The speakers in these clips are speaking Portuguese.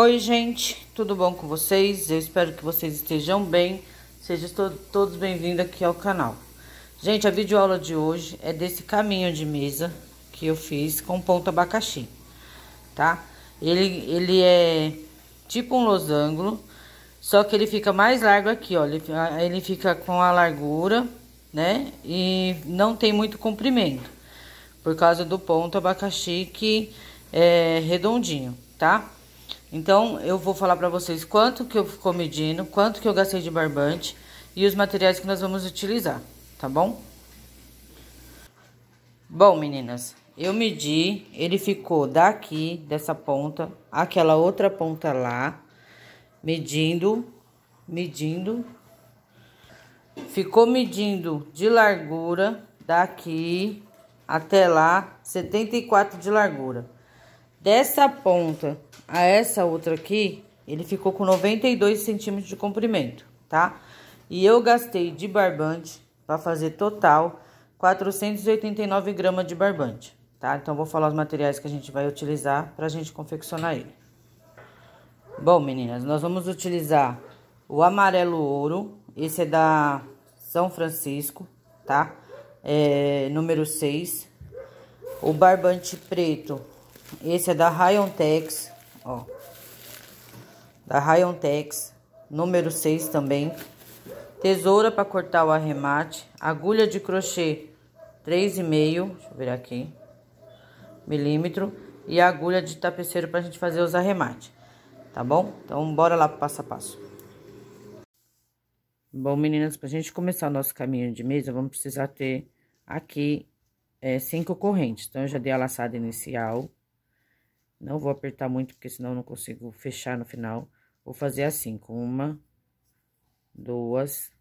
Oi, gente, tudo bom com vocês? Eu espero que vocês estejam bem. Sejam to todos bem-vindos aqui ao canal. Gente, a videoaula de hoje é desse caminho de mesa que eu fiz com ponto abacaxi, tá? Ele, ele é tipo um losango, só que ele fica mais largo aqui, ó. Ele, ah, ele fica com a largura, né? E não tem muito comprimento, por causa do ponto abacaxi que é redondinho, Tá? Então, eu vou falar para vocês quanto que eu ficou medindo, quanto que eu gastei de barbante e os materiais que nós vamos utilizar, tá bom? Bom, meninas, eu medi, ele ficou daqui, dessa ponta, aquela outra ponta lá, medindo, medindo. Ficou medindo de largura daqui até lá, 74 de largura. Dessa ponta a essa outra aqui, ele ficou com 92 centímetros de comprimento, tá? E eu gastei de barbante, para fazer total, 489 gramas de barbante, tá? Então, vou falar os materiais que a gente vai utilizar para a gente confeccionar ele. Bom, meninas, nós vamos utilizar o amarelo ouro, esse é da São Francisco, tá? É, número 6. O barbante preto esse é da Rayontex, ó. Da Rayontex, número 6 também. Tesoura para cortar o arremate, agulha de crochê 3,5, deixa eu virar aqui, milímetro, e agulha de tapeceiro para a gente fazer os arremates, tá bom? Então, bora lá pro passo a passo. Bom, meninas, para a gente começar o nosso caminho de mesa, vamos precisar ter aqui é, cinco correntes. Então, eu já dei a laçada inicial, não vou apertar muito, porque senão não consigo fechar no final. Vou fazer assim, com uma, duas,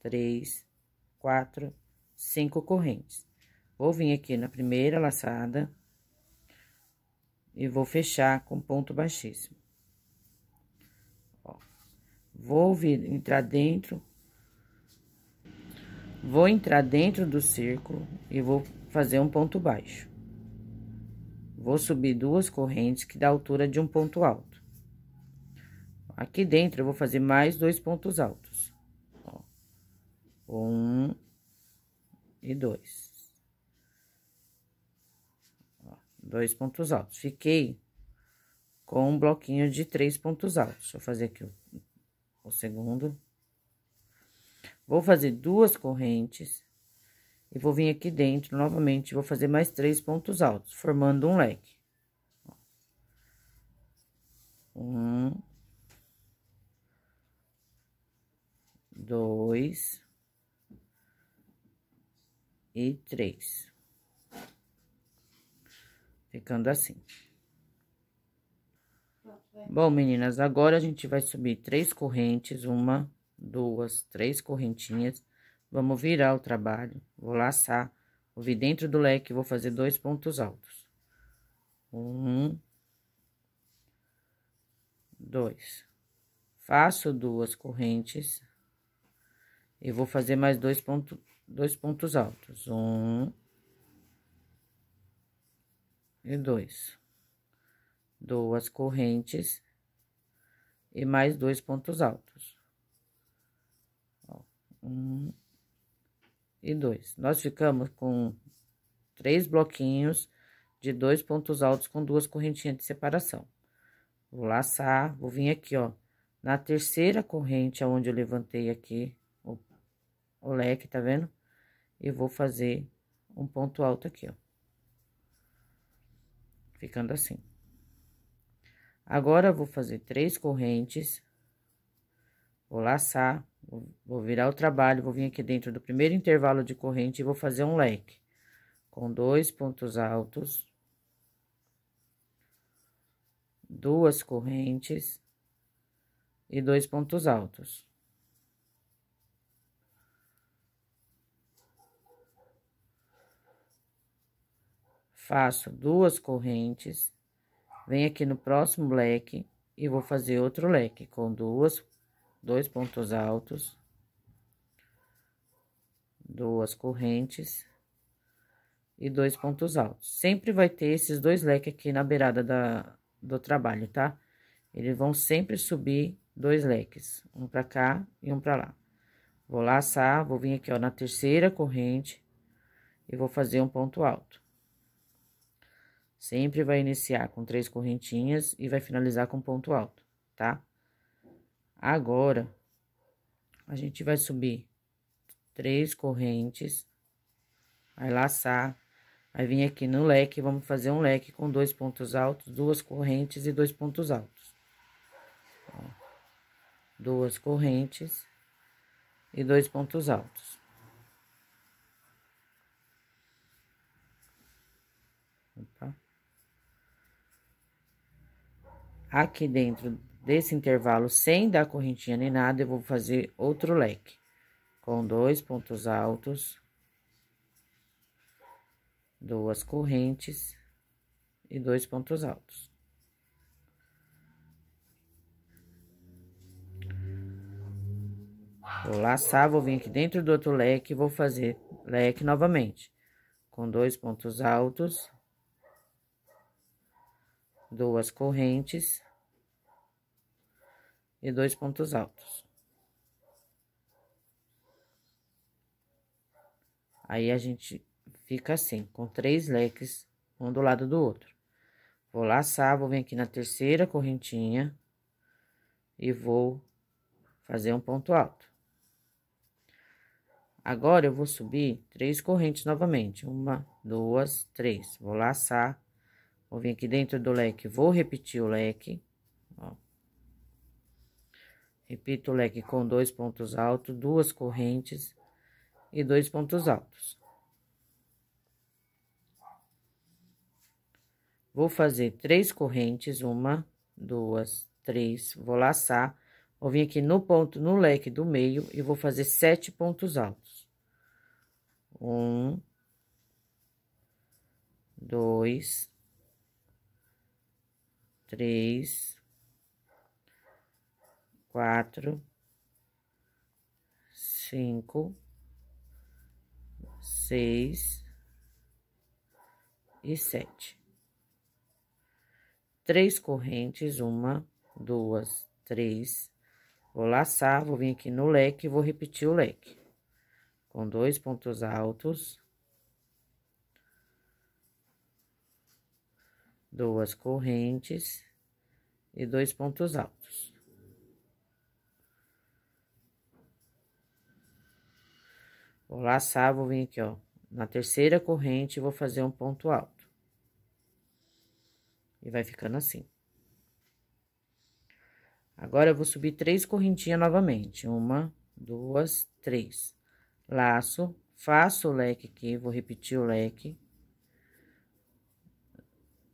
três, quatro, cinco correntes. Vou vir aqui na primeira laçada e vou fechar com ponto baixíssimo. Ó, vou vir entrar dentro, vou entrar dentro do círculo e vou fazer um ponto baixo. Vou subir duas correntes que dá altura de um ponto alto. Aqui dentro, eu vou fazer mais dois pontos altos. Ó, um e dois. Ó, dois pontos altos. Fiquei com um bloquinho de três pontos altos. Deixa eu fazer aqui o, o segundo. Vou fazer duas correntes e vou vir aqui dentro novamente, vou fazer mais três pontos altos, formando um leque. Um. Dois. E três. Ficando assim. Bom, meninas, agora a gente vai subir três correntes, uma, duas, três correntinhas Vamos virar o trabalho, vou laçar, vou vir dentro do leque, vou fazer dois pontos altos. Um, dois. Faço duas correntes e vou fazer mais dois, ponto, dois pontos altos. Um e dois. Duas correntes e mais dois pontos altos. um e 2. Nós ficamos com três bloquinhos de dois pontos altos com duas correntinhas de separação. Vou laçar, vou vir aqui, ó, na terceira corrente, aonde eu levantei aqui o, o leque, tá vendo? E vou fazer um ponto alto aqui, ó. Ficando assim. Agora, vou fazer três correntes, vou laçar, Vou, virar o trabalho, vou vir aqui dentro do primeiro intervalo de corrente e vou fazer um leque. Com dois pontos altos. Duas correntes. E dois pontos altos. Faço duas correntes. Venho aqui no próximo leque e vou fazer outro leque com duas dois pontos altos, duas correntes e dois pontos altos. Sempre vai ter esses dois leques aqui na beirada da, do trabalho, tá? Eles vão sempre subir dois leques, um para cá e um para lá. Vou laçar, vou vir aqui, ó, na terceira corrente e vou fazer um ponto alto. Sempre vai iniciar com três correntinhas e vai finalizar com ponto alto, tá? Agora, a gente vai subir três correntes, vai laçar, vai vir aqui no leque, vamos fazer um leque com dois pontos altos, duas correntes e dois pontos altos. Ó, duas correntes e dois pontos altos. Opa. Aqui dentro desse intervalo sem dar correntinha nem nada, eu vou fazer outro leque com dois pontos altos, duas correntes e dois pontos altos. Vou laçar, vou vir aqui dentro do outro leque vou fazer leque novamente. Com dois pontos altos, duas correntes e dois pontos altos. Aí a gente fica assim, com três leques, um do lado do outro. Vou laçar, vou vir aqui na terceira correntinha e vou fazer um ponto alto. Agora, eu vou subir três correntes novamente. Uma, duas, três. Vou laçar, vou vir aqui dentro do leque, vou repetir o leque, ó. Repito o leque com dois pontos altos, duas correntes e dois pontos altos. Vou fazer três correntes, uma, duas, três, vou laçar. Vou vir aqui no ponto, no leque do meio, e vou fazer sete pontos altos. Um, dois, três, quatro, cinco, seis e sete. Três correntes, uma, duas, três. Vou laçar, vou vir aqui no leque, vou repetir o leque. Com dois pontos altos. Duas correntes e dois pontos altos. Vou laçar, vou vir aqui, ó, na terceira corrente, vou fazer um ponto alto. E vai ficando assim. Agora, eu vou subir três correntinhas novamente. Uma, duas, três. Laço, faço o leque aqui, vou repetir o leque.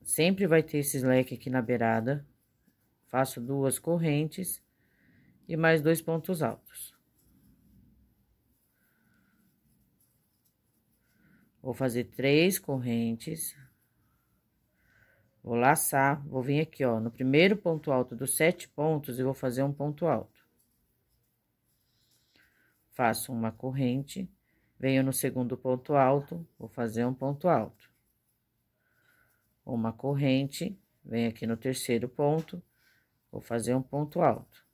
Sempre vai ter esses leque aqui na beirada. Faço duas correntes e mais dois pontos altos. Vou fazer três correntes. Vou laçar, vou vir aqui, ó, no primeiro ponto alto dos sete pontos e vou fazer um ponto alto. Faço uma corrente, venho no segundo ponto alto, vou fazer um ponto alto. Uma corrente, venho aqui no terceiro ponto, vou fazer um ponto alto.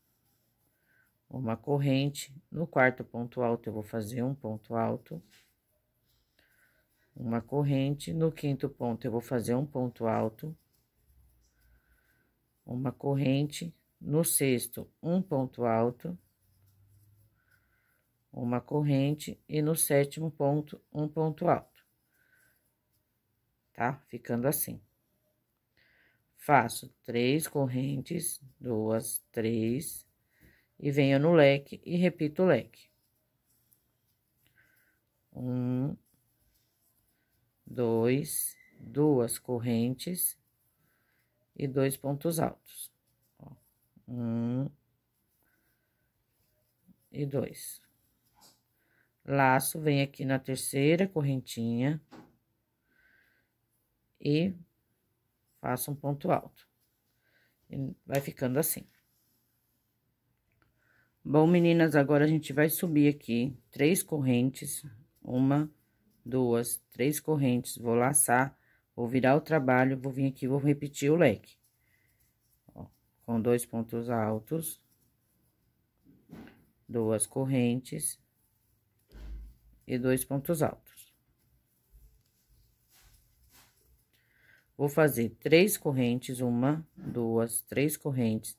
Uma corrente, no quarto ponto alto eu vou fazer um ponto alto uma corrente. No quinto ponto, eu vou fazer um ponto alto, uma corrente. No sexto, um ponto alto, uma corrente. E no sétimo ponto, um ponto alto. Tá? Ficando assim. Faço três correntes, duas, três, e venho no leque e repito o leque. Um, dois, duas correntes e dois pontos altos. Ó, um e dois. Laço, vem aqui na terceira correntinha e faço um ponto alto. E vai ficando assim. Bom, meninas, agora a gente vai subir aqui três correntes, uma, duas, três correntes, vou laçar, vou virar o trabalho, vou vir aqui, vou repetir o leque. Ó, com dois pontos altos, duas correntes e dois pontos altos. Vou fazer três correntes, uma, duas, três correntes.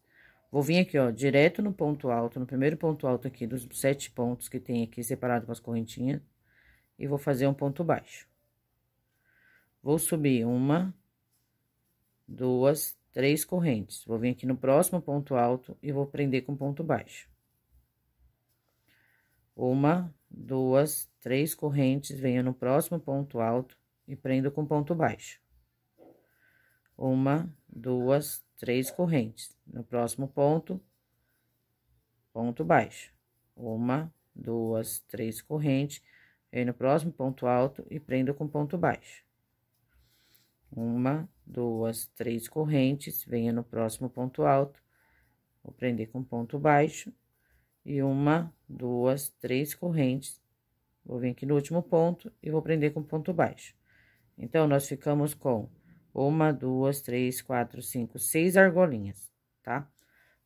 Vou vir aqui, ó, direto no ponto alto, no primeiro ponto alto aqui, dos sete pontos que tem aqui separado com as correntinhas e vou fazer um ponto baixo. Vou subir uma, duas, três correntes. Vou vir aqui no próximo ponto alto e vou prender com ponto baixo. Uma, duas, três correntes, venho no próximo ponto alto e prendo com ponto baixo. Uma, duas, três correntes. No próximo ponto, ponto baixo. Uma, duas, três correntes Venho no próximo ponto alto e prendo com ponto baixo. Uma, duas, três correntes, venha no próximo ponto alto, vou prender com ponto baixo. E uma, duas, três correntes, vou vir aqui no último ponto e vou prender com ponto baixo. Então, nós ficamos com uma, duas, três, quatro, cinco, seis argolinhas, tá?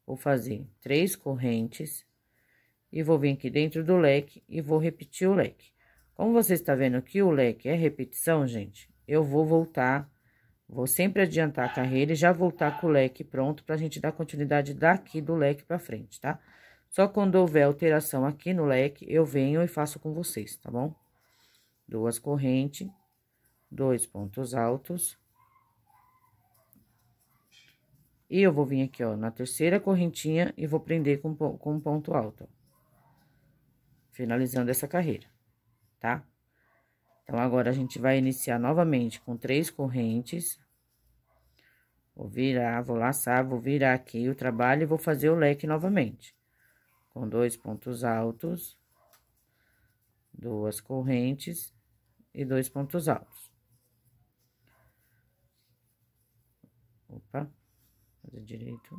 Vou fazer três correntes e vou vir aqui dentro do leque e vou repetir o leque. Como você está vendo aqui, o leque é repetição, gente, eu vou voltar, vou sempre adiantar a carreira e já voltar com o leque pronto para a gente dar continuidade daqui do leque para frente, tá? Só quando houver alteração aqui no leque, eu venho e faço com vocês, tá bom? Duas correntes, dois pontos altos. E eu vou vir aqui, ó, na terceira correntinha e vou prender com, com ponto alto, ó, finalizando essa carreira tá? Então, agora a gente vai iniciar novamente com três correntes. Vou virar, vou laçar, vou virar aqui o trabalho e vou fazer o leque novamente. Com dois pontos altos, duas correntes e dois pontos altos. Opa, fazer direito.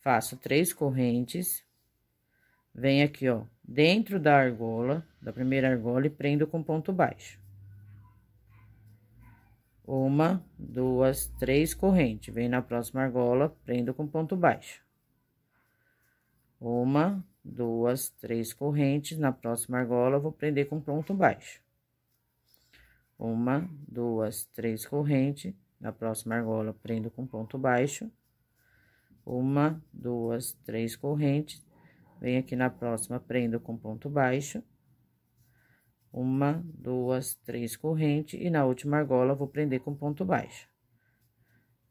Faço três correntes. Venho aqui, ó, dentro da argola, da primeira argola, e prendo com ponto baixo. Uma, duas, três correntes. Venho na próxima argola, prendo com ponto baixo. Uma, duas, três correntes. Na próxima argola, vou prender com ponto baixo. Uma, duas, três correntes. Na próxima argola, prendo com ponto baixo. Uma, duas, três correntes. Venho aqui na próxima, prendo com ponto baixo. Uma, duas, três correntes. E na última argola, vou prender com ponto baixo.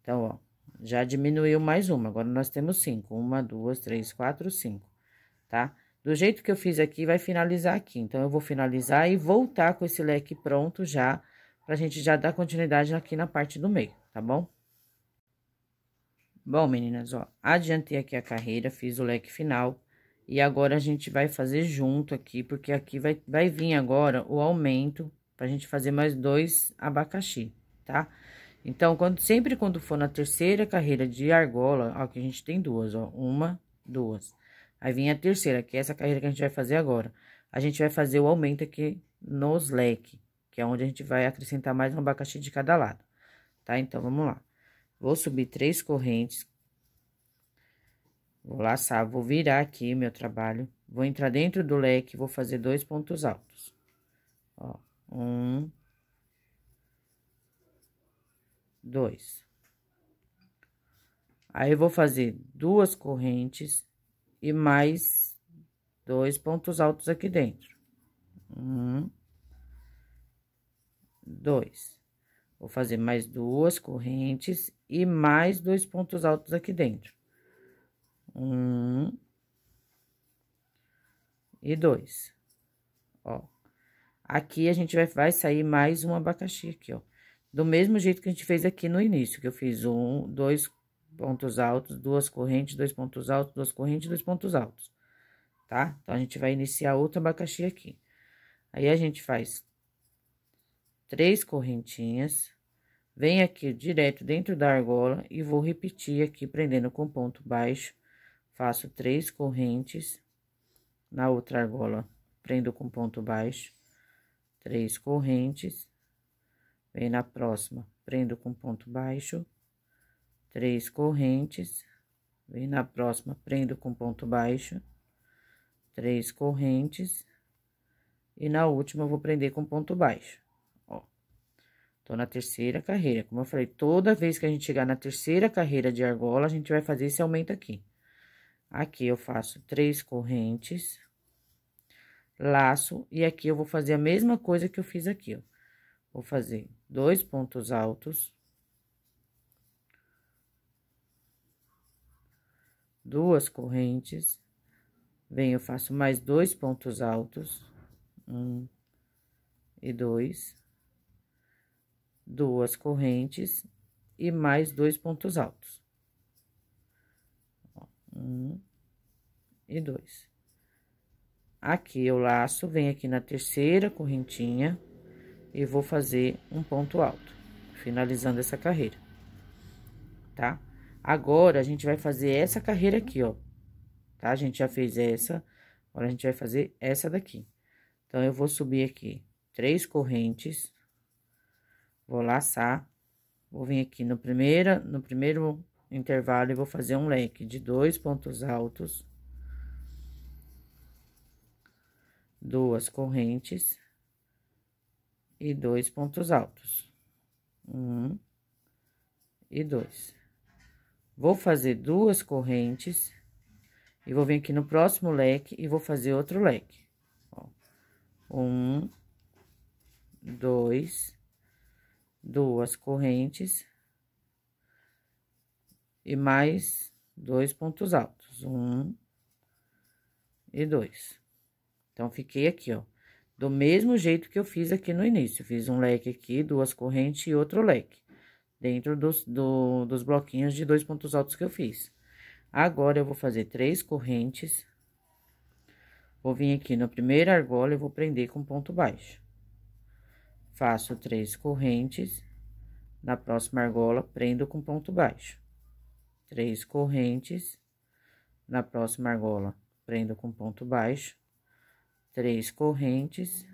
Então, ó, já diminuiu mais uma. Agora, nós temos cinco. Uma, duas, três, quatro, cinco, tá? Do jeito que eu fiz aqui, vai finalizar aqui. Então, eu vou finalizar e voltar com esse leque pronto já, pra gente já dar continuidade aqui na parte do meio, tá bom? Bom, meninas, ó, adiantei aqui a carreira, fiz o leque final, e agora a gente vai fazer junto aqui, porque aqui vai, vai vir agora o aumento pra gente fazer mais dois abacaxi, tá? Então, quando, sempre quando for na terceira carreira de argola, ó, que a gente tem duas, ó, uma, duas. Aí vem a terceira, que é essa carreira que a gente vai fazer agora. A gente vai fazer o aumento aqui nos leque, que é onde a gente vai acrescentar mais um abacaxi de cada lado, tá? Então, vamos lá. Vou subir três correntes Vou laçar, vou virar aqui meu trabalho, vou entrar dentro do leque, vou fazer dois pontos altos. Ó, um, dois. Aí, vou fazer duas correntes e mais dois pontos altos aqui dentro. Um, dois. Vou fazer mais duas correntes e mais dois pontos altos aqui dentro. Um e dois, ó. Aqui a gente vai, vai sair mais um abacaxi aqui, ó. Do mesmo jeito que a gente fez aqui no início, que eu fiz um, dois pontos altos, duas correntes, dois pontos altos, duas correntes, dois pontos altos, tá? Então, a gente vai iniciar outro abacaxi aqui. Aí, a gente faz três correntinhas, vem aqui direto dentro da argola e vou repetir aqui, prendendo com ponto baixo, Faço três correntes na outra argola, prendo com ponto baixo, três correntes, vem na próxima, prendo com ponto baixo, três correntes, vem na próxima, prendo com ponto baixo, três correntes, e na última eu vou prender com ponto baixo, ó. Tô na terceira carreira, como eu falei, toda vez que a gente chegar na terceira carreira de argola, a gente vai fazer esse aumento aqui. Aqui eu faço três correntes, laço, e aqui eu vou fazer a mesma coisa que eu fiz aqui, ó. Vou fazer dois pontos altos. Duas correntes. Venho, eu faço mais dois pontos altos. Um e dois. Duas correntes e mais dois pontos altos. Um e dois. Aqui eu laço, venho aqui na terceira correntinha e vou fazer um ponto alto, finalizando essa carreira, tá? Agora, a gente vai fazer essa carreira aqui, ó, tá? A gente já fez essa, agora a gente vai fazer essa daqui. Então, eu vou subir aqui três correntes, vou laçar, vou vir aqui no primeira, no primeiro intervalo e vou fazer um leque de dois pontos altos, duas correntes e dois pontos altos. Um e dois. Vou fazer duas correntes e vou vir aqui no próximo leque e vou fazer outro leque. Ó, um, dois, duas correntes e mais dois pontos altos, um e dois. Então, fiquei aqui, ó, do mesmo jeito que eu fiz aqui no início. Fiz um leque aqui, duas correntes e outro leque, dentro dos, do, dos bloquinhos de dois pontos altos que eu fiz. Agora, eu vou fazer três correntes. Vou vir aqui na primeira argola e vou prender com ponto baixo. Faço três correntes. Na próxima argola, prendo com ponto baixo três correntes. Na próxima argola, prendo com ponto baixo, três correntes.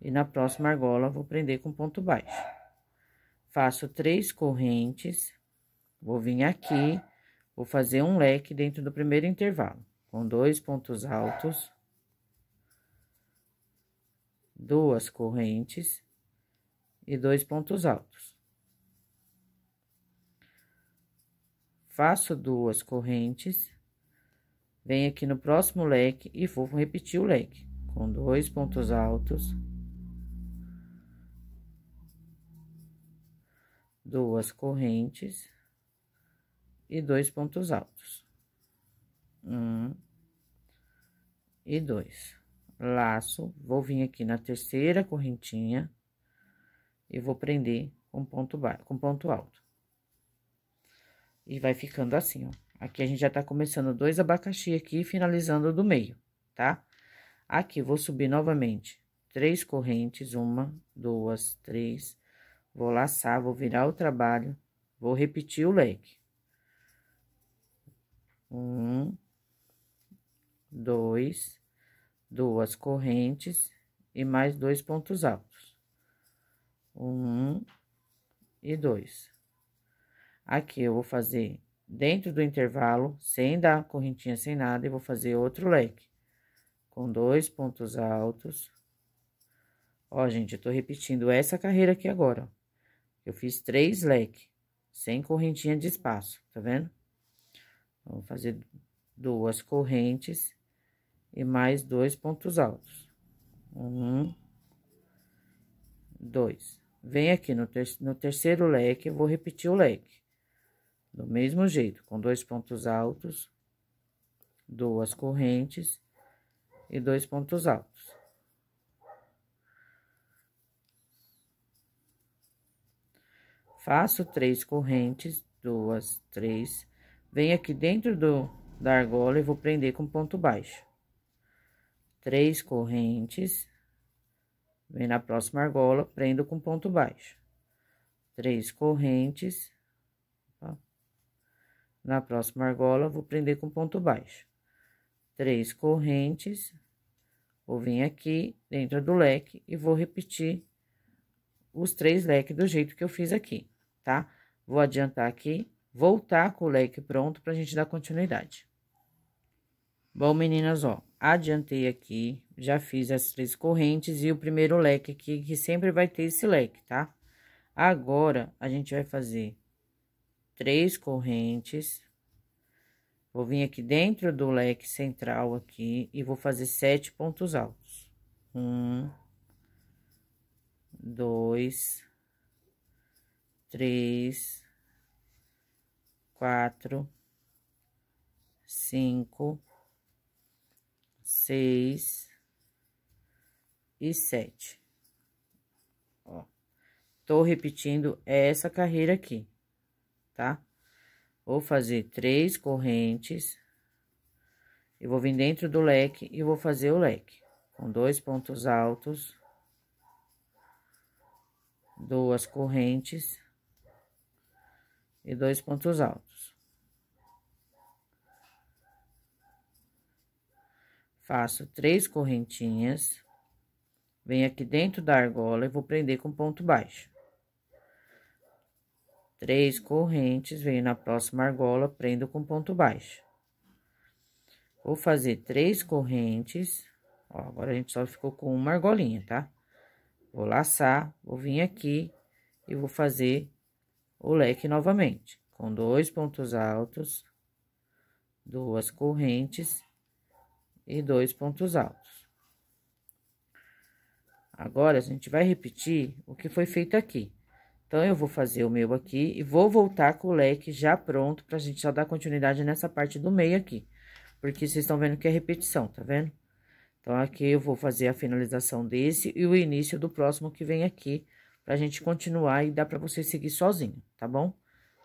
E na próxima argola, vou prender com ponto baixo. Faço três correntes, vou vir aqui, vou fazer um leque dentro do primeiro intervalo, com dois pontos altos, duas correntes e dois pontos altos. faço duas correntes, venho aqui no próximo leque e vou repetir o leque com dois pontos altos, duas correntes e dois pontos altos. Um e dois. Laço, vou vir aqui na terceira correntinha e vou prender com ponto, com ponto alto. E vai ficando assim, ó. Aqui a gente já tá começando dois abacaxi aqui, finalizando do meio, tá? Aqui, vou subir novamente três correntes, uma, duas, três. Vou laçar, vou virar o trabalho, vou repetir o leque. Um, dois, duas correntes e mais dois pontos altos. Um e dois. Aqui eu vou fazer dentro do intervalo, sem dar correntinha, sem nada, e vou fazer outro leque. Com dois pontos altos. Ó, gente, eu tô repetindo essa carreira aqui agora, ó. Eu fiz três leques sem correntinha de espaço, tá vendo? Então, vou fazer duas correntes e mais dois pontos altos. Um, dois. Vem aqui no, ter no terceiro leque, eu vou repetir o leque. Do mesmo jeito, com dois pontos altos, duas correntes e dois pontos altos. Faço três correntes, duas, três. Venho aqui dentro do, da argola e vou prender com ponto baixo. Três correntes. Vem na próxima argola, prendo com ponto baixo. Três correntes na próxima argola, vou prender com ponto baixo. Três correntes, vou vir aqui dentro do leque e vou repetir os três leques do jeito que eu fiz aqui, tá? Vou adiantar aqui, voltar com o leque pronto pra gente dar continuidade. Bom, meninas, ó, adiantei aqui, já fiz as três correntes e o primeiro leque aqui, que sempre vai ter esse leque, tá? Agora, a gente vai fazer três correntes. Vou vir aqui dentro do leque central aqui e vou fazer sete pontos altos. Um, dois, três, quatro, cinco, seis e sete. Ó, tô repetindo essa carreira aqui tá? Vou fazer três correntes. E vou vir dentro do leque e vou fazer o leque. Com dois pontos altos. Duas correntes. E dois pontos altos. Faço três correntinhas. Venho aqui dentro da argola e vou prender com ponto baixo. Três correntes, venho na próxima argola, prendo com ponto baixo. Vou fazer três correntes, ó, agora a gente só ficou com uma argolinha, tá? Vou laçar, vou vir aqui e vou fazer o leque novamente, com dois pontos altos, duas correntes e dois pontos altos. Agora, a gente vai repetir o que foi feito aqui. Então, eu vou fazer o meu aqui e vou voltar com o leque já pronto pra gente só dar continuidade nessa parte do meio aqui. Porque vocês estão vendo que é repetição, tá vendo? Então, aqui eu vou fazer a finalização desse e o início do próximo que vem aqui, pra gente continuar e dá pra você seguir sozinho, tá bom?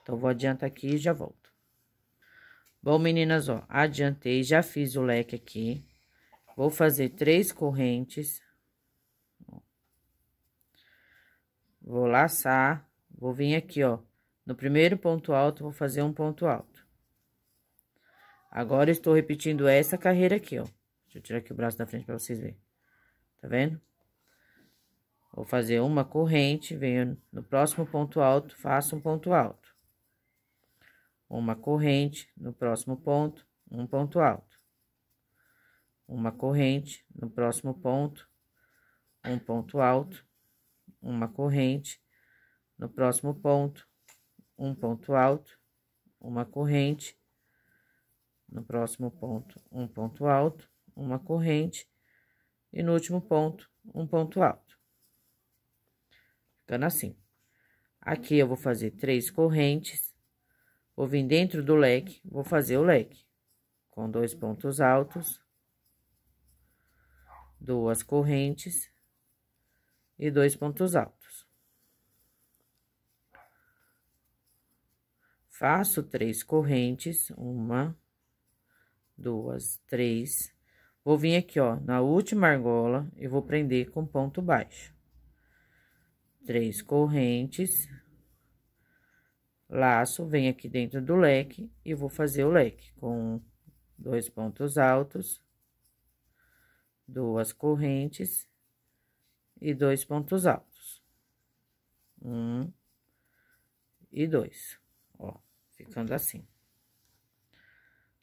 Então, vou adiantar aqui e já volto. Bom, meninas, ó, adiantei, já fiz o leque aqui. Vou fazer três correntes Vou laçar, vou vir aqui, ó. No primeiro ponto alto, vou fazer um ponto alto. Agora, estou repetindo essa carreira aqui, ó. Deixa eu tirar aqui o braço da frente para vocês verem. Tá vendo? Vou fazer uma corrente, venho no próximo ponto alto, faço um ponto alto. Uma corrente, no próximo ponto, um ponto alto. Uma corrente, no próximo ponto, um ponto alto uma corrente. No próximo ponto, um ponto alto, uma corrente. No próximo ponto, um ponto alto, uma corrente. E no último ponto, um ponto alto. Ficando assim. Aqui eu vou fazer três correntes, vou vir dentro do leque, vou fazer o leque com dois pontos altos, duas correntes, e dois pontos altos. Faço três correntes, uma, duas, três. Vou vir aqui, ó, na última argola e vou prender com ponto baixo. Três correntes, laço, venho aqui dentro do leque e vou fazer o leque com dois pontos altos, duas correntes e dois pontos altos. Um e dois, ó, ficando assim.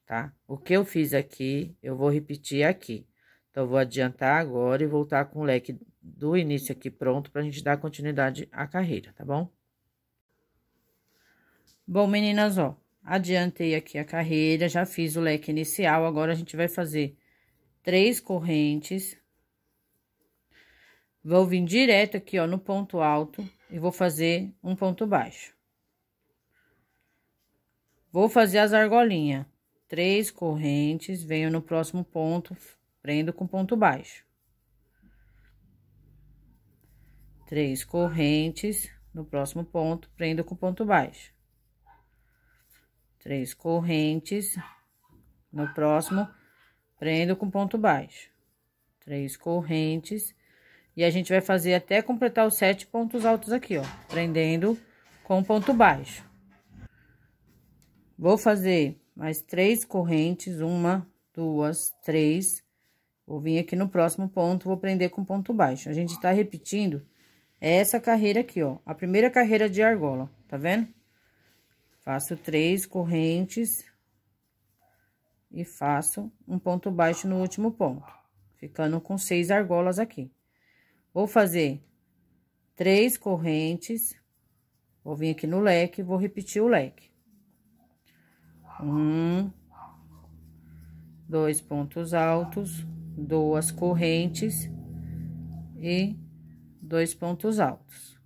Tá? O que eu fiz aqui, eu vou repetir aqui. Então, vou adiantar agora e voltar com o leque do início aqui pronto para a gente dar continuidade à carreira, tá bom? Bom, meninas, ó, adiantei aqui a carreira, já fiz o leque inicial, agora a gente vai fazer três correntes Vou vir direto aqui, ó, no ponto alto e vou fazer um ponto baixo. Vou fazer as argolinhas. Três correntes, venho no próximo ponto, prendo com ponto baixo. Três correntes, no próximo ponto, prendo com ponto baixo. Três correntes, no próximo, prendo com ponto baixo. Três correntes e a gente vai fazer até completar os sete pontos altos aqui, ó. Prendendo com ponto baixo. Vou fazer mais três correntes, uma, duas, três. Vou vir aqui no próximo ponto, vou prender com ponto baixo. A gente tá repetindo essa carreira aqui, ó. A primeira carreira de argola, tá vendo? Faço três correntes e faço um ponto baixo no último ponto. Ficando com seis argolas aqui. Vou fazer três correntes. Vou vir aqui no leque, vou repetir o leque. Um, dois pontos altos, duas correntes e dois pontos altos.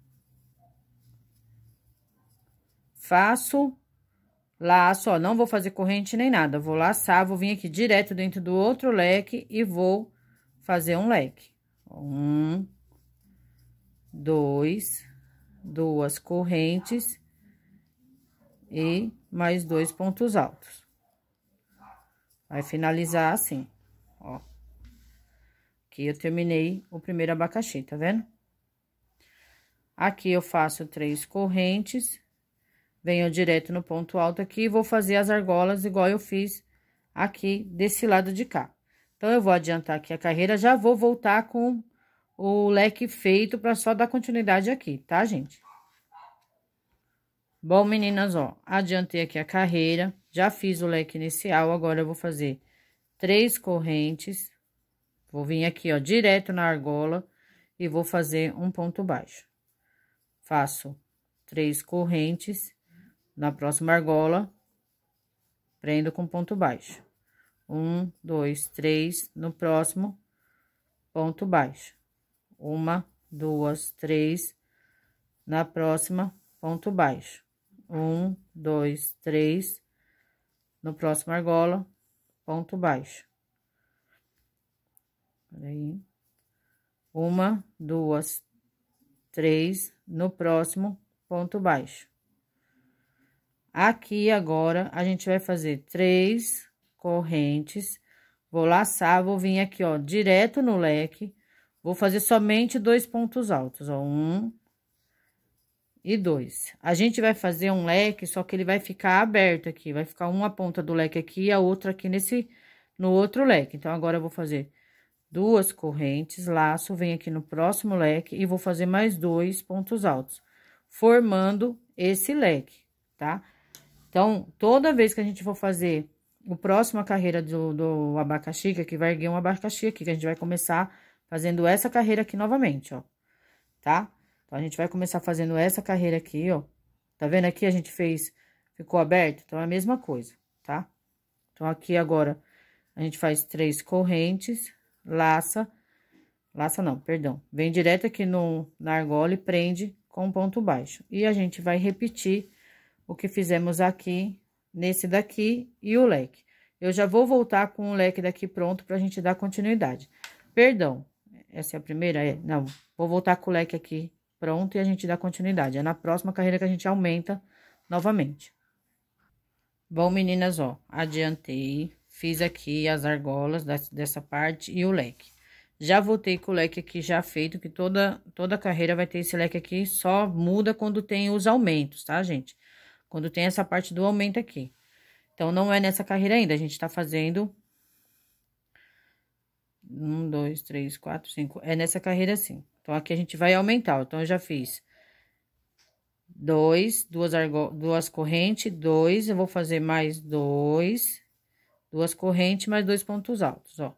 Faço laço, ó, não vou fazer corrente nem nada, vou laçar, vou vir aqui direto dentro do outro leque e vou fazer um leque. Um, dois, duas correntes e mais dois pontos altos. Vai finalizar assim, ó. Aqui eu terminei o primeiro abacaxi, tá vendo? Aqui eu faço três correntes, venho direto no ponto alto aqui e vou fazer as argolas igual eu fiz aqui desse lado de cá. Então, eu vou adiantar aqui a carreira, já vou voltar com o leque feito para só dar continuidade aqui, tá, gente? Bom, meninas, ó, adiantei aqui a carreira, já fiz o leque inicial, agora eu vou fazer três correntes, vou vir aqui, ó, direto na argola e vou fazer um ponto baixo. Faço três correntes na próxima argola, prendo com ponto baixo. Um, dois, três, no próximo, ponto baixo uma, duas, três, na próxima, ponto baixo. Um, dois, três, no próximo argola, ponto baixo. Peraí. Uma, duas, três, no próximo, ponto baixo. Aqui, agora, a gente vai fazer três correntes, vou laçar, vou vir aqui, ó, direto no leque, Vou fazer somente dois pontos altos, ó, um e dois. A gente vai fazer um leque, só que ele vai ficar aberto aqui, vai ficar uma ponta do leque aqui e a outra aqui nesse, no outro leque. Então, agora eu vou fazer duas correntes, laço, vem aqui no próximo leque e vou fazer mais dois pontos altos, formando esse leque, tá? Então, toda vez que a gente for fazer o próximo carreira do, do abacaxi, que vai erguer um abacaxi aqui, que a gente vai começar fazendo essa carreira aqui novamente, ó, tá? Então, a gente vai começar fazendo essa carreira aqui, ó. Tá vendo aqui? A gente fez, ficou aberto, então é a mesma coisa, tá? Então, aqui agora, a gente faz três correntes, laça, laça não, perdão. Vem direto aqui no, na argola e prende com ponto baixo. E a gente vai repetir o que fizemos aqui, nesse daqui e o leque. Eu já vou voltar com o leque daqui pronto pra gente dar continuidade. Perdão, essa é a primeira? É, não, vou voltar com o leque aqui pronto e a gente dá continuidade. É na próxima carreira que a gente aumenta novamente. Bom, meninas, ó, adiantei, fiz aqui as argolas dessa parte e o leque. Já voltei com o leque aqui já feito, que toda, toda carreira vai ter esse leque aqui, só muda quando tem os aumentos, tá, gente? Quando tem essa parte do aumento aqui. Então, não é nessa carreira ainda, a gente tá fazendo um, dois, três, quatro, cinco. É nessa carreira assim. Então, aqui a gente vai aumentar. Então, eu já fiz dois, duas, duas correntes, dois. Eu vou fazer mais dois, duas correntes, mais dois pontos altos, ó.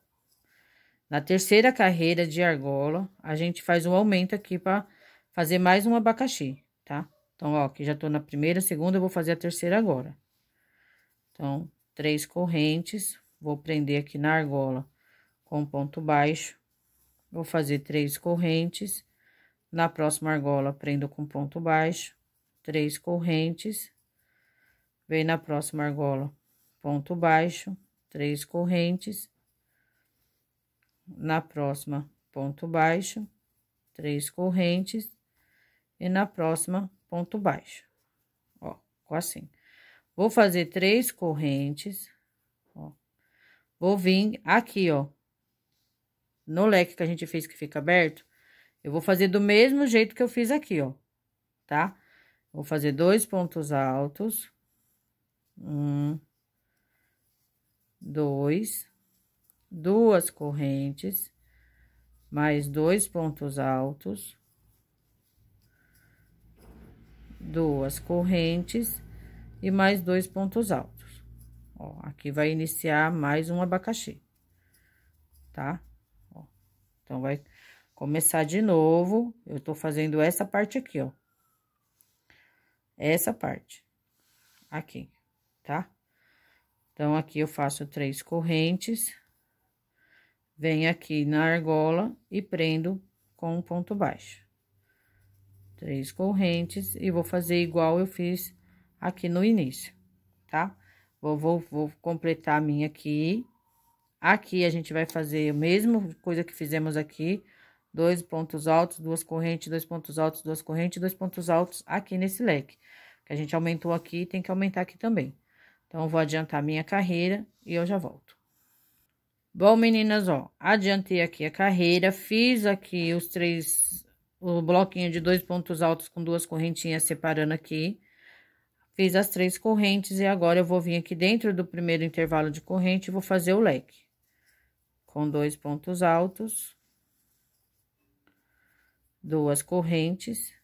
Na terceira carreira de argola, a gente faz um aumento aqui para fazer mais um abacaxi, tá? Então, ó, aqui já tô na primeira, segunda, eu vou fazer a terceira agora. Então, três correntes, vou prender aqui na argola com ponto baixo, vou fazer três correntes, na próxima argola prendo com ponto baixo, três correntes, vem na próxima argola ponto baixo, três correntes, na próxima ponto baixo, três correntes, e na próxima ponto baixo, ó, assim. Vou fazer três correntes, ó, vou vir aqui, ó, no leque que a gente fez que fica aberto, eu vou fazer do mesmo jeito que eu fiz aqui, ó, tá? Vou fazer dois pontos altos. Um, dois, duas correntes, mais dois pontos altos. Duas correntes e mais dois pontos altos. Ó, aqui vai iniciar mais um abacaxi, tá? Então, vai começar de novo. Eu tô fazendo essa parte aqui, ó. Essa parte. Aqui, tá? Então, aqui eu faço três correntes. Venho aqui na argola e prendo com um ponto baixo. Três correntes e vou fazer igual eu fiz aqui no início, tá? Vou, vou, vou completar a minha aqui Aqui a gente vai fazer o mesmo coisa que fizemos aqui, dois pontos altos, duas correntes, dois pontos altos, duas correntes, dois pontos altos aqui nesse leque. Que a gente aumentou aqui, tem que aumentar aqui também. Então, vou adiantar minha carreira e eu já volto. Bom, meninas, ó, adiantei aqui a carreira, fiz aqui os três, o bloquinho de dois pontos altos com duas correntinhas separando aqui. Fiz as três correntes e agora eu vou vir aqui dentro do primeiro intervalo de corrente e vou fazer o leque com dois pontos altos, duas correntes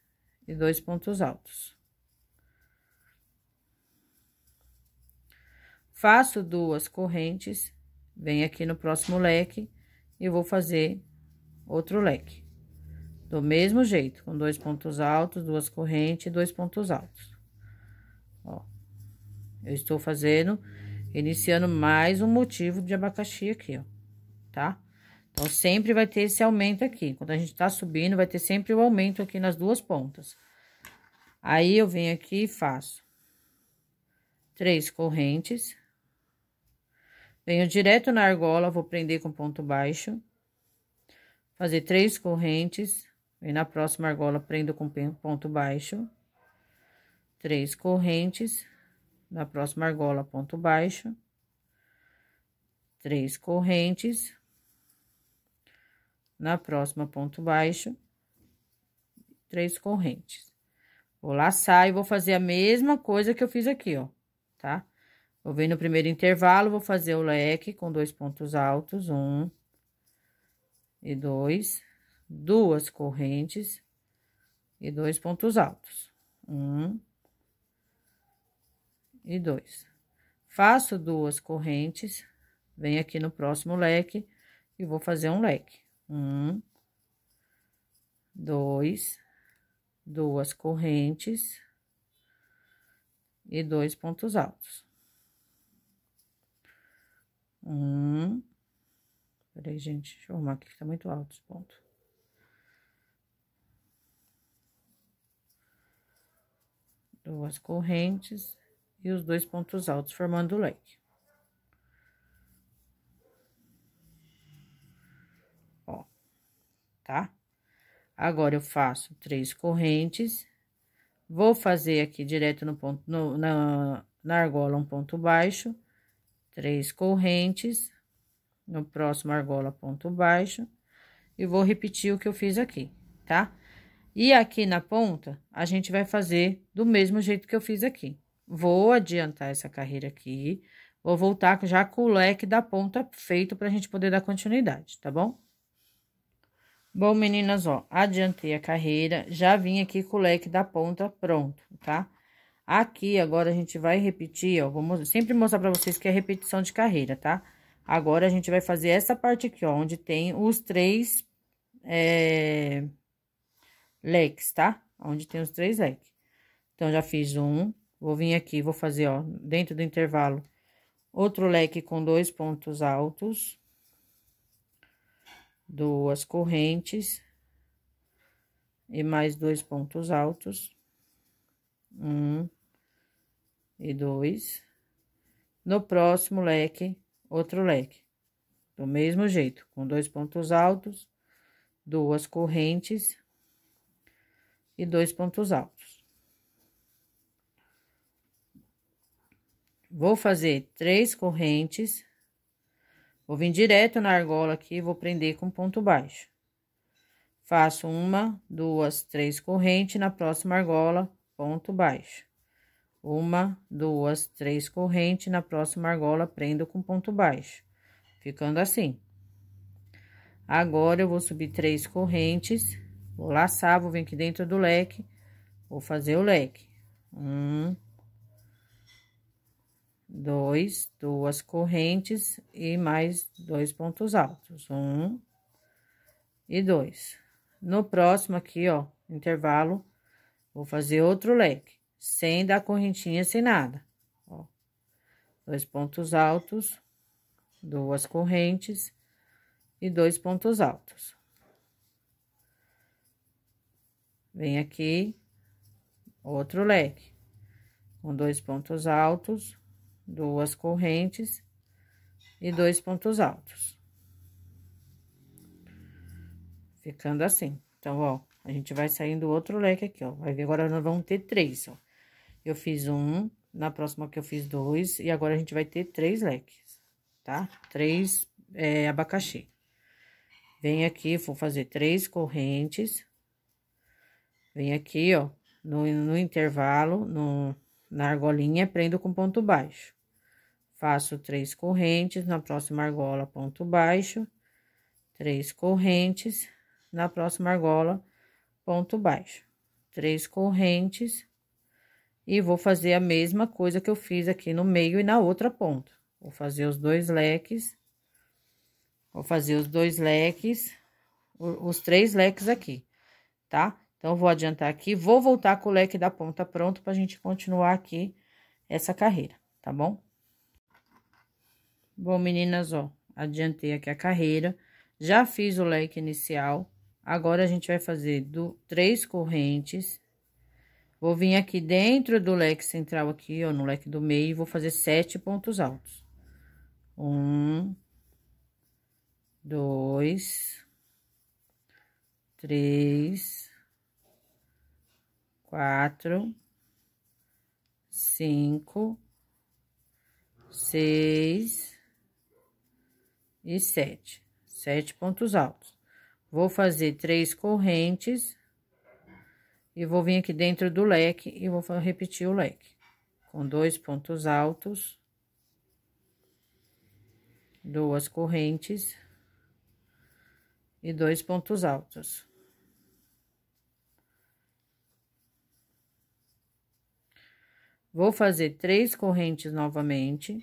e dois pontos altos. Faço duas correntes, venho aqui no próximo leque e vou fazer outro leque. Do mesmo jeito, com dois pontos altos, duas correntes e dois pontos altos. Ó, eu estou fazendo, iniciando mais um motivo de abacaxi aqui, ó tá? Então, sempre vai ter esse aumento aqui. Quando a gente tá subindo, vai ter sempre o um aumento aqui nas duas pontas. Aí, eu venho aqui e faço três correntes. Venho direto na argola, vou prender com ponto baixo. Fazer três correntes. E na próxima argola, prendo com ponto baixo. Três correntes. Na próxima argola, ponto baixo. Três correntes na próxima ponto baixo, três correntes. Vou laçar e vou fazer a mesma coisa que eu fiz aqui, ó, tá? Vou vir no primeiro intervalo, vou fazer o leque com dois pontos altos, um e dois, duas correntes e dois pontos altos, um e dois. Faço duas correntes, venho aqui no próximo leque e vou fazer um leque. Um, dois, duas correntes e dois pontos altos. Um, peraí, gente, deixa eu arrumar aqui que tá muito alto esse ponto. Duas correntes e os dois pontos altos formando o leque. tá? Agora, eu faço três correntes, vou fazer aqui direto no ponto, no, na, na argola, um ponto baixo, três correntes, no próximo argola, ponto baixo, e vou repetir o que eu fiz aqui, tá? E aqui na ponta, a gente vai fazer do mesmo jeito que eu fiz aqui. Vou adiantar essa carreira aqui, vou voltar já com o leque da ponta feito pra gente poder dar continuidade, tá bom? Bom, meninas, ó, adiantei a carreira, já vim aqui com o leque da ponta pronto, tá? Aqui, agora, a gente vai repetir, ó, vou sempre mostrar pra vocês que é repetição de carreira, tá? Agora, a gente vai fazer essa parte aqui, ó, onde tem os três é, leques, tá? Onde tem os três leques. Então, já fiz um, vou vir aqui, vou fazer, ó, dentro do intervalo, outro leque com dois pontos altos duas correntes e mais dois pontos altos, um e dois. No próximo leque, outro leque, do mesmo jeito, com dois pontos altos, duas correntes e dois pontos altos. Vou fazer três correntes Vou vir direto na argola aqui, vou prender com ponto baixo. Faço uma, duas, três correntes, na próxima argola, ponto baixo. Uma, duas, três correntes, na próxima argola, prendo com ponto baixo. Ficando assim. Agora, eu vou subir três correntes, vou laçar, vou vir aqui dentro do leque, vou fazer o leque. Um, dois, duas correntes e mais dois pontos altos, um e dois. No próximo aqui, ó, intervalo, vou fazer outro leque, sem dar correntinha, sem nada, ó. Dois pontos altos, duas correntes e dois pontos altos. Vem aqui, outro leque, com dois pontos altos, duas correntes e dois pontos altos. Ficando assim. Então, ó, a gente vai saindo outro leque aqui, ó. Vai ver, agora nós vamos ter três, ó. Eu fiz um, na próxima que eu fiz dois, e agora a gente vai ter três leques, tá? Três é, abacaxi. Vem aqui, vou fazer três correntes. Vem aqui, ó, no, no intervalo, no, na argolinha, prendo com ponto baixo. Faço três correntes, na próxima argola, ponto baixo. Três correntes, na próxima argola, ponto baixo. Três correntes. E vou fazer a mesma coisa que eu fiz aqui no meio e na outra ponta. Vou fazer os dois leques. Vou fazer os dois leques, os três leques aqui, tá? Então, vou adiantar aqui, vou voltar com o leque da ponta pronto para a gente continuar aqui essa carreira, tá bom? Bom, meninas, ó, adiantei aqui a carreira, já fiz o leque inicial, agora a gente vai fazer do três correntes, vou vir aqui dentro do leque central aqui, ó, no leque do meio, e vou fazer sete pontos altos. Um, dois, três, quatro, cinco, seis e sete. Sete pontos altos. Vou fazer três correntes e vou vir aqui dentro do leque e vou repetir o leque com dois pontos altos, duas correntes e dois pontos altos. Vou fazer três correntes novamente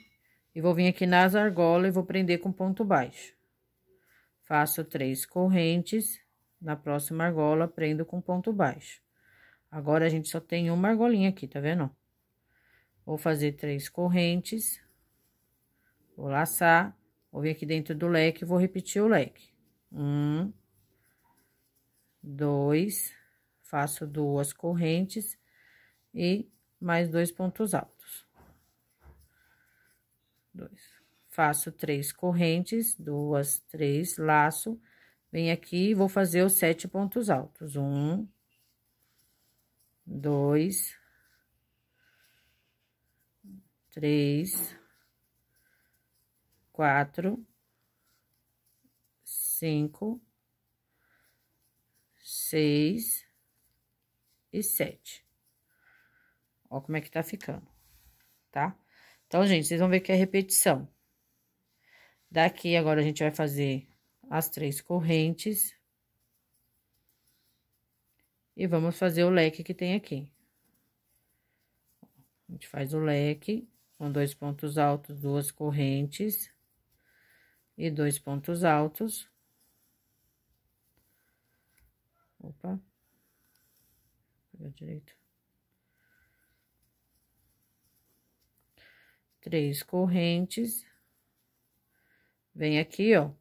e vou vir aqui nas argolas e vou prender com ponto baixo. Faço três correntes, na próxima argola prendo com ponto baixo. Agora, a gente só tem uma argolinha aqui, tá vendo? Vou fazer três correntes, vou laçar, vou vir aqui dentro do leque e vou repetir o leque. Um, dois, faço duas correntes e mais dois pontos altos. Dois. Faço três correntes, duas, três, laço. Vem aqui e vou fazer os sete pontos altos. Um, dois, três, quatro, cinco, seis e sete. Ó como é que tá ficando, tá? Então, gente, vocês vão ver que é repetição. Daqui, agora, a gente vai fazer as três correntes. E vamos fazer o leque que tem aqui. A gente faz o leque com dois pontos altos, duas correntes e dois pontos altos. Opa. Pegou direito. três correntes, vem aqui, ó,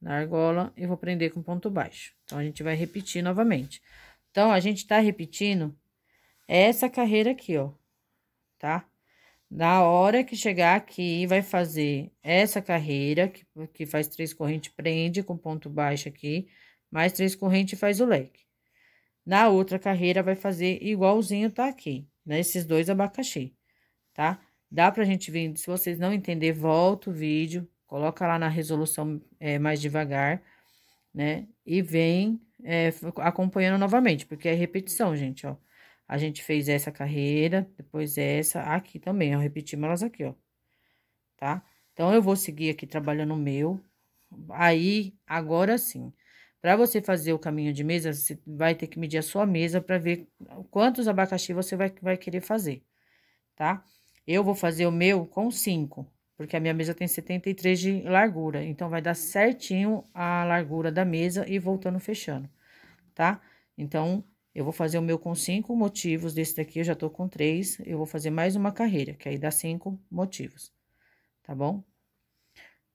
na argola, e vou prender com ponto baixo. Então, a gente vai repetir novamente. Então, a gente tá repetindo essa carreira aqui, ó, tá? Na hora que chegar aqui, vai fazer essa carreira, que, que faz três correntes, prende com ponto baixo aqui, mais três correntes faz o leque. Na outra carreira, vai fazer igualzinho tá aqui, nesses né? dois abacaxi, tá? Dá pra gente vir, se vocês não entender, volta o vídeo, coloca lá na resolução é, mais devagar, né? E vem é, acompanhando novamente, porque é repetição, gente, ó. A gente fez essa carreira, depois essa, aqui também, ó, repetimos elas aqui, ó. Tá? Então, eu vou seguir aqui trabalhando o meu. Aí, agora sim. Para você fazer o caminho de mesa, você vai ter que medir a sua mesa para ver quantos abacaxi você vai, vai querer fazer, tá? Eu vou fazer o meu com cinco, porque a minha mesa tem 73 de largura. Então, vai dar certinho a largura da mesa e voltando fechando, tá? Então, eu vou fazer o meu com cinco motivos. Desse daqui eu já tô com três, Eu vou fazer mais uma carreira, que aí dá cinco motivos, tá bom?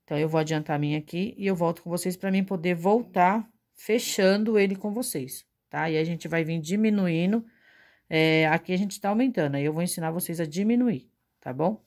Então, eu vou adiantar a minha aqui e eu volto com vocês para mim poder voltar fechando ele com vocês, tá? E a gente vai vir diminuindo. É, aqui a gente tá aumentando, aí eu vou ensinar vocês a diminuir tá bom?